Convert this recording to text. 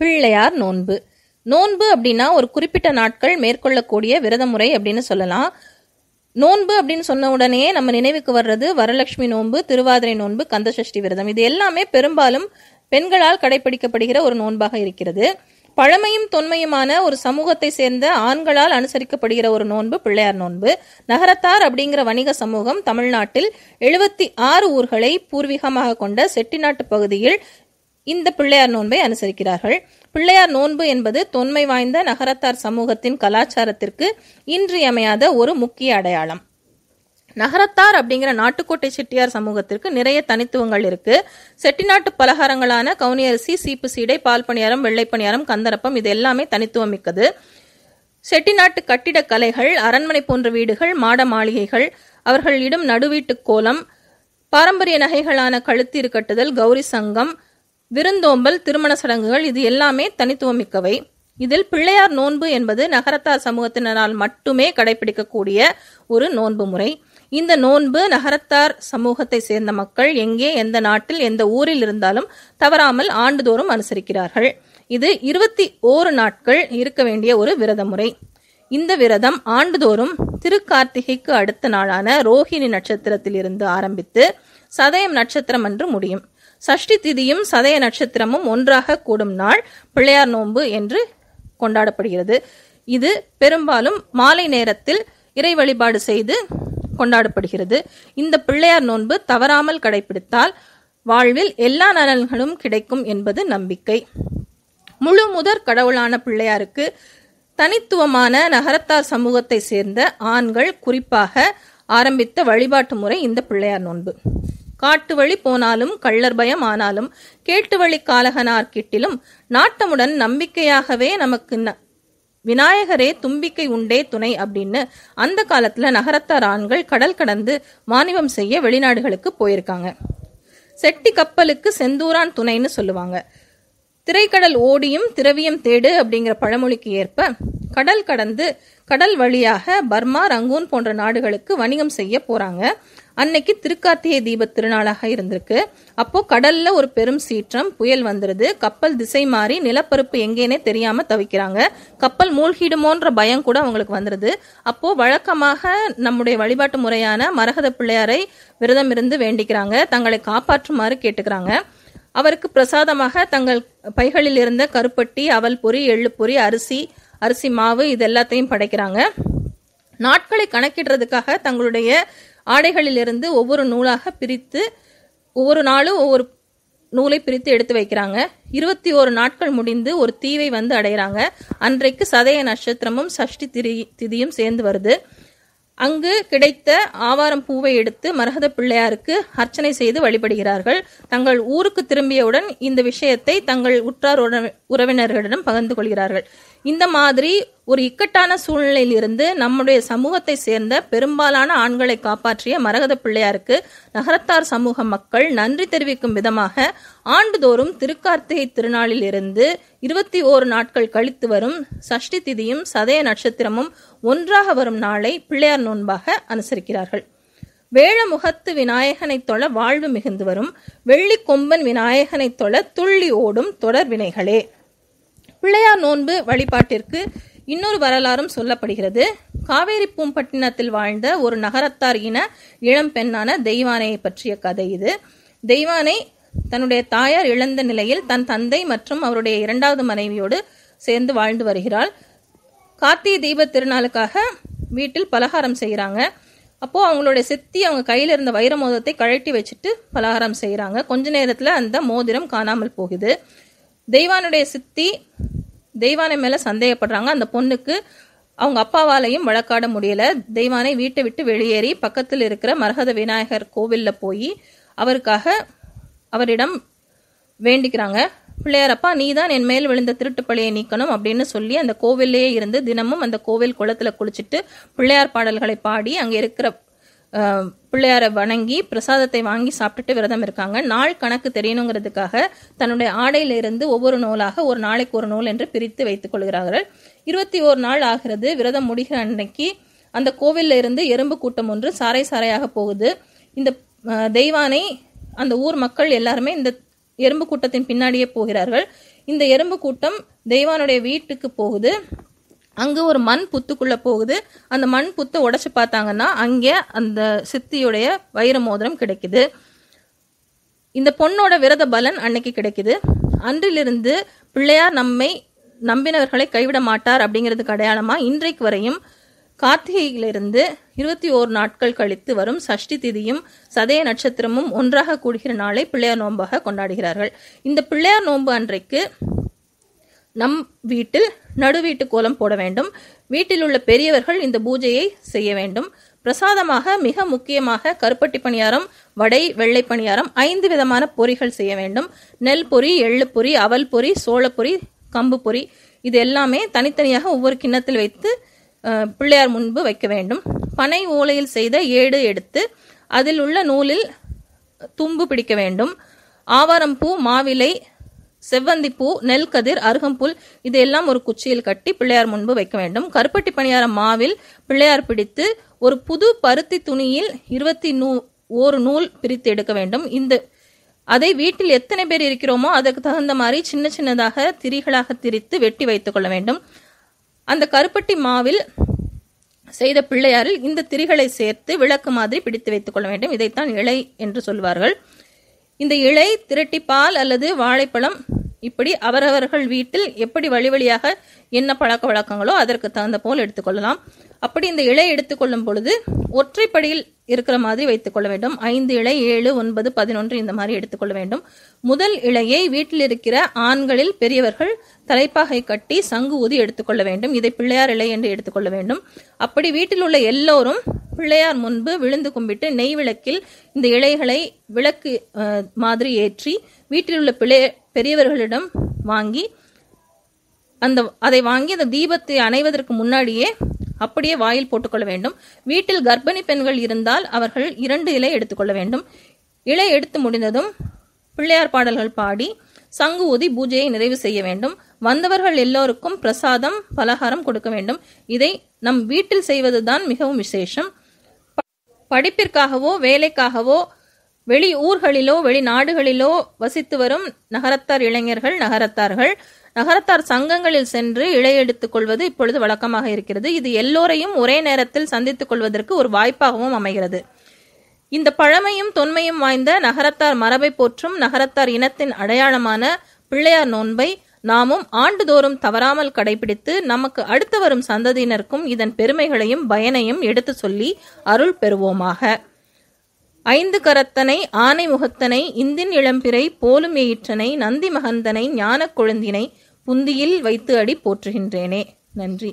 பிள்ளையார் நோன்பு நோன்பு அப்படின்னா ஒரு குறிப்பிட்ட நாட்கள் மேற்கொள்ளக்கூடிய விரத முறை அப்படின்னு சொல்லலாம் நோன்பு அப்படின்னு சொன்ன உடனே நம்ம நினைவுக்கு வர்றது வரலட்சுமி நோன்பு திருவாதிரை நோன்பு கந்தசஷ்டி விரதம் இது எல்லாமே பெரும்பாலும் பெண்களால் கடைபிடிக்கப்படுகிற ஒரு நோன்பாக இருக்கிறது பழமையும் தொன்மையுமான ஒரு சமூகத்தை சேர்ந்த ஆண்களால் அனுசரிக்கப்படுகிற ஒரு நோன்பு பிள்ளையார் நோன்பு நகரத்தார் அப்படிங்கிற வணிக சமூகம் தமிழ்நாட்டில் எழுபத்தி ஆறு ஊர்களை பூர்வீகமாக கொண்ட செட்டிநாட்டு பகுதியில் இந்த பிள்ளையார் நோன்பை அனுசரிக்கிறார்கள் பிள்ளையார் நோன்பு என்பது தொன்மை வாய்ந்த நகரத்தார் சமூகத்தின் கலாச்சாரத்திற்கு இன்றியமையாத ஒரு முக்கிய அடையாளம் நகரத்தார் அப்படிங்கிற நாட்டுக்கோட்டை செட்டியார் சமூகத்திற்கு நிறைய தனித்துவங்கள் இருக்கு செட்டிநாட்டு பலகாரங்களான கவுனியரிசி சீப்பு சீடை பால் பணியாரம் வெள்ளை பணியாரம் கந்தரப்பம் இது எல்லாமே தனித்துவம் மிக்கது செட்டிநாட்டு கட்டிடக் கலைகள் அரண்மனை போன்ற வீடுகள் மாட மாளிகைகள் அவர்களிடம் நடுவீட்டுக் நடுவீட்டு கோலம் பாரம்பரிய நகைகளான கழுத்தீர் கட்டுதல் கௌரி சங்கம் விருந்தோம்பல் திருமண சடங்குகள் இது எல்லாமே தனித்துவமிக்கவை இதில் பிள்ளையார் நோன்பு என்பது நகரத்தார் சமூகத்தினரால் மட்டுமே கடைபிடிக்கக்கூடிய ஒரு நோன்பு முறை இந்த நோன்பு நகரத்தார் சமூகத்தை சேர்ந்த மக்கள் எங்கே எந்த நாட்டில் எந்த ஊரில் இருந்தாலும் தவறாமல் ஆண்டுதோறும் அனுசரிக்கிறார்கள் இது இருபத்தி ஓரு நாட்கள் இருக்க வேண்டிய ஒரு விரத முறை இந்த விரதம் ஆண்டுதோறும் திருக்கார்த்திகைக்கு அடுத்த நாளான ரோஹிணி நட்சத்திரத்தில் இருந்து ஆரம்பித்து சதயம் நட்சத்திரம் அன்று முடியும் சஷ்டி திதியும் சதய நட்சத்திரமும் ஒன்றாக கூடும் நாள் பிள்ளையார் நோன்பு என்று கொண்டாடப்படுகிறது இது பெரும்பாலும் மாலை நேரத்தில் இறை வழிபாடு செய்து கொண்டாடப்படுகிறது இந்த பிள்ளையார் நோன்பு தவறாமல் கடைபிடித்தால் வாழ்வில் எல்லா நலன்களும் கிடைக்கும் என்பது நம்பிக்கை முழு முதற் கடவுளான பிள்ளையாருக்கு தனித்துவமான நகரத்தார் சமூகத்தை சேர்ந்த ஆண்கள் குறிப்பாக ஆரம்பித்த வழிபாட்டு முறை இந்த பிள்ளையார் நோன்பு காட்டு வழி போனாலும் கள்ளர் பயம் ஆனாலும் கேட்டு வழி காலகனார் கிட்டிலும் நாட்டமுடன் நம்பிக்கையாகவே நமக்கு விநாயகரே தும்பிக்கை உண்டே துணை அப்படின்னு அந்த காலத்துல நகரத்தார் ஆண்கள் கடல் கடந்து மானியம் செய்ய வெளிநாடுகளுக்கு போயிருக்காங்க செட்டி கப்பலுக்கு செந்தூரான் துணைன்னு சொல்லுவாங்க திரைக்கடல் ஓடியும் திரவியம் தேடு அப்படிங்கிற பழமொழிக்கு ஏற்ப கடல் கடந்து கடல் வழியாக பர்மா ரங்கூன் போன்ற நாடுகளுக்கு வணிகம் செய்ய போறாங்க அன்னைக்கு திருக்கார்த்திகை தீப திருநாளாக இருந்திருக்கு அப்போ கடல்ல ஒரு பெரும் சீற்றம் புயல் வந்துருது கப்பல் திசை மாறி நிலப்பரப்பு எங்கேனே தெரியாம தவிக்கிறாங்க கப்பல் மூழ்கிடுமோன்ற பயம் கூட அவங்களுக்கு வந்துருது அப்போ வழக்கமாக நம்முடைய வழிபாட்டு முறையான மரகத பிள்ளையாரை விரதம் இருந்து வேண்டிக்கிறாங்க தங்களை காப்பாற்றுமாறு கேட்டுக்கிறாங்க அவருக்கு பிரசாதமாக தங்கள் பைகளில் இருந்த கருப்பட்டி அவல் பொறி எள்ளு பொறி அரிசி அரிசி மாவு இது எல்லாத்தையும் படைக்கிறாங்க நாட்களை கணக்கிடுறதுக்காக தங்களுடைய ஆடைகளிலிருந்து ஒவ்வொரு நூலாக பிரித்து ஒவ்வொரு நாளும் ஒவ்வொரு நூலை பிரித்து எடுத்து வைக்கிறாங்க இருபத்தி ஒரு நாட்கள் முடிந்து ஒரு தீவை வந்து அடைகிறாங்க அன்றைக்கு சதய நட்சத்திரமும் சஷ்டி திரி திதியும் சேர்ந்து வருது அங்கு கிடைத்த ஆவாரம் பூவை எடுத்து மரகத பிள்ளையாருக்கு அர்ச்சனை செய்து வழிபடுகிறார்கள் தங்கள் ஊருக்கு திரும்பியவுடன் இந்த விஷயத்தை தங்கள் உற்றார் உறவினர்களிடம் பகிர்ந்து கொள்கிறார்கள் இந்த மாதிரி ஒரு இக்கட்டான சூழ்நிலையிலிருந்து நம்முடைய சமூகத்தை சேர்ந்த பெரும்பாலான ஆண்களை காப்பாற்றிய மரகத பிள்ளையாருக்கு நகரத்தார் சமூக மக்கள் நன்றி தெரிவிக்கும் விதமாக ஆண்டுதோறும் திருக்கார்த்திகை திருநாளில் இருந்து இருபத்தி ஓரு நாட்கள் கழித்து வரும் சஷ்டி திதியும் சதய நட்சத்திரமும் ஒன்றாக வரும் நாளை பிள்ளையார் நோன்பாக அனுசரிக்கிறார்கள் வேழமுகத்து விநாயகனைத் தொழ வாழ்வு மிகுந்து வரும் வெள்ளி கொம்பன் விநாயகனைத் தொழ துள்ளி ஓடும் தொடர் வினைகளே பிள்ளையார் நோன்பு வழிபாட்டிற்கு இன்னொரு வரலாறும் சொல்லப்படுகிறது காவேரி பூம்பட்டினத்தில் வாழ்ந்த ஒரு நகரத்தார் இன இளம் பெண்ணான தெய்வானையை பற்றிய கதை இது தெய்வானை தன்னுடைய தாயார் இழந்த நிலையில் தன் தந்தை மற்றும் அவருடைய இரண்டாவது மனைவியோடு சேர்ந்து வாழ்ந்து வருகிறாள் கார்த்திகை தீப திருநாளுக்காக வீட்டில் பலகாரம் செய்கிறாங்க அப்போது அவங்களுடைய சித்தி அவங்க கையில் இருந்த வைர மோதத்தை கழட்டி வச்சுட்டு பலகாரம் செய்கிறாங்க கொஞ்ச நேரத்தில் அந்த மோதிரம் காணாமல் போகுது தெய்வானுடைய சித்தி தெய்வானை மேலே சந்தேகப்படுறாங்க அந்த பொண்ணுக்கு அவங்க அப்பாவாலையும் வழக்காட முடியல தெய்வானை வீட்டை விட்டு வெளியேறி பக்கத்தில் இருக்கிற மரகத விநாயகர் கோவிலில் போய் அவருக்காக அவரிடம் வேண்டிக்கிறாங்க பிள்ளையாரப்பா நீ தான் என் மேல் விழுந்த பழியை நீக்கணும் அப்படின்னு சொல்லி அந்த கோவிலேயே இருந்து தினமும் அந்த கோவில் குளத்தில் குளிச்சுட்டு பிள்ளையார் பாடல்களை பாடி அங்கே இருக்கிற பிள்ளையாரை வணங்கி பிரசாதத்தை வாங்கி சாப்பிட்டுட்டு விரதம் இருக்காங்க நாள் கணக்கு தெரியணுங்கிறதுக்காக தன்னுடைய ஆடையிலிருந்து ஒவ்வொரு நூலாக ஒரு நாளைக்கு ஒரு நூல் என்று பிரித்து வைத்துக் கொள்கிறார்கள் இருபத்தி ஓரு நாள் ஆகிறது விரதம் முடிகிற அன்னைக்கு அந்த கோவிலில் இருந்து எறும்பு கூட்டம் ஒன்று சாரை சாரையாக போகுது இந்த தெய்வானை அந்த ஊர் மக்கள் எல்லாருமே இந்த எறும்பு கூட்டத்தின் பின்னாடியே போகிறார்கள் இந்த எறும்பு கூட்டம் தெய்வானுடைய வீட்டுக்கு போகுது அங்கே ஒரு மண் புத்துக்குள்ளே போகுது அந்த மண் புத்தை உடச்சி பார்த்தாங்கன்னா அங்கே அந்த சித்தியுடைய வைர மோதிரம் கிடைக்குது இந்த பொண்ணோட விரத பலன் அன்னைக்கு கிடைக்குது அன்றிலிருந்து பிள்ளையார் நம்மை நம்பினவர்களை கைவிட மாட்டார் அப்படிங்கிறதுக்கு அடையாளமாக இன்றைக்கு வரையும் கார்த்திகையிலிருந்து இருபத்தி ஓரு நாட்கள் கழித்து வரும் சஷ்டி திதியும் சதய நட்சத்திரமும் ஒன்றாக கூடுகிற நாளை பிள்ளையார் நோன்பாக கொண்டாடுகிறார்கள் இந்த பிள்ளையார் நோன்பு அன்றைக்கு நம் வீட்டில் நடுவீட்டு கோலம் போட வேண்டும் வீட்டில் உள்ள பெரியவர்கள் இந்த பூஜையை செய்ய வேண்டும் பிரசாதமாக மிக முக்கியமாக கருப்பட்டி பணியாரம் வடை வெள்ளை பணியாரம் ஐந்து விதமான பொறிகள் செய்ய வேண்டும் நெல் பொறி எள்ளு பொறி அவல் பொறி சோளப்பொறி கம்பு பொறி இது எல்லாமே தனித்தனியாக ஒவ்வொரு கிண்ணத்தில் வைத்து பிள்ளையார் முன்பு வைக்க வேண்டும் பனை ஓலையில் செய்த ஏடு எடுத்து அதில் உள்ள நூலில் தும்பு பிடிக்க வேண்டும் ஆவாரம் பூ மாவிலை செவ்வந்தி பூ நெல் கதிர் அருகம்புல் இதையெல்லாம் ஒரு குச்சியில் கட்டி பிள்ளையார் முன்பு வைக்க வேண்டும் கருப்பட்டி பணியார மாவில் பிள்ளையார் பிடித்து ஒரு புது பருத்தி துணியில் இருபத்தி நூ ஒரு நூல் பிரித்து எடுக்க வேண்டும் இந்த அதை வீட்டில் எத்தனை பேர் இருக்கிறோமோ அதற்கு தகுந்த மாதிரி சின்ன சின்னதாக திரிகளாக திரித்து வெட்டி வைத்துக் கொள்ள வேண்டும் அந்த கருப்பட்டி மாவில் செய்த பிள்ளையாரில் இந்த திரிகளை சேர்த்து விளக்கு மாதிரி பிடித்து வைத்துக் கொள்ள வேண்டும் இதைத்தான் இலை என்று சொல்வார்கள் இந்த இலை திரட்டி பால் அல்லது வாழைப்பழம் இப்படி அவரவர்கள் வீட்டில் எப்படி வழி வழியாக என்ன பழக்க வழக்கங்களோ அதற்கு தகுந்த போல் எடுத்துக்கொள்ளலாம் அப்படி இந்த இலை எடுத்துக்கொள்ளும் பொழுது ஒற்றைப்படியில் இருக்கிற மாதிரி வைத்துக்கொள்ள வேண்டும் ஐந்து இலை ஏழு ஒன்பது பதினொன்று இந்த மாதிரி எடுத்துக்கொள்ள வேண்டும் முதல் இலையை வீட்டில் இருக்கிற ஆண்களில் பெரியவர்கள் தலைப்பாகை கட்டி சங்கு ஊதி எடுத்துக்கொள்ள வேண்டும் இதை பிள்ளையார் இலை என்று எடுத்துக்கொள்ள வேண்டும் அப்படி வீட்டில் உள்ள எல்லோரும் பிள்ளையார் முன்பு விழுந்து கும்பிட்டு நெய் விளக்கில் இந்த இலைகளை விளக்கு மாதிரி ஏற்றி வீட்டில் உள்ள பிள்ளை பெரியவர்களிடம் வாங்கி அந்த அதை வாங்கி அந்த தீபத்தை அணைவதற்கு முன்னாடியே அப்படியே வாயில் போட்டுக்கொள்ள வேண்டும் வீட்டில் கர்ப்பிணி பெண்கள் இருந்தால் அவர்கள் இரண்டு இலை எடுத்துக்கொள்ள வேண்டும் இலை எடுத்து முடிந்ததும் பிள்ளையார் பாடல்கள் பாடி சங்கு ஊதி பூஜையை நிறைவு செய்ய வேண்டும் வந்தவர்கள் எல்லோருக்கும் பிரசாதம் பலகாரம் கொடுக்க வேண்டும் இதை நம் வீட்டில் செய்வதுதான் மிகவும் விசேஷம் படிப்பிற்காகவோ வேலைக்காகவோ வெளி ஊர்களிலோ வெளிநாடுகளிலோ வசித்து வரும் நகரத்தார் இளைஞர்கள் நகரத்தார்கள் நகரத்தார் சங்கங்களில் சென்று இழையெடுத்துக் கொள்வது இப்பொழுது வழக்கமாக இருக்கிறது இது எல்லோரையும் ஒரே நேரத்தில் சந்தித்துக் கொள்வதற்கு ஒரு வாய்ப்பாகவும் அமைகிறது இந்த பழமையும் தொன்மையும் வாய்ந்த நகரத்தார் மரபை போற்றும் நகரத்தார் இனத்தின் அடையாளமான பிள்ளையார் நோன்பை நாமும் ஆண்டுதோறும் தவறாமல் கடைபிடித்து நமக்கு அடுத்து வரும் சந்ததியினருக்கும் இதன் பெருமைகளையும் பயனையும் எடுத்து சொல்லி அருள் பெறுவோமாக ஐந்து கரத்தனை ஆனை முகத்தனை இந்தின் இளம்பிறை போலும் ஏயிற்றனை நந்தி மகந்தனை ஞான குழந்தினை புந்தியில் வைத்து அடி போற்றுகின்றேனே நன்றி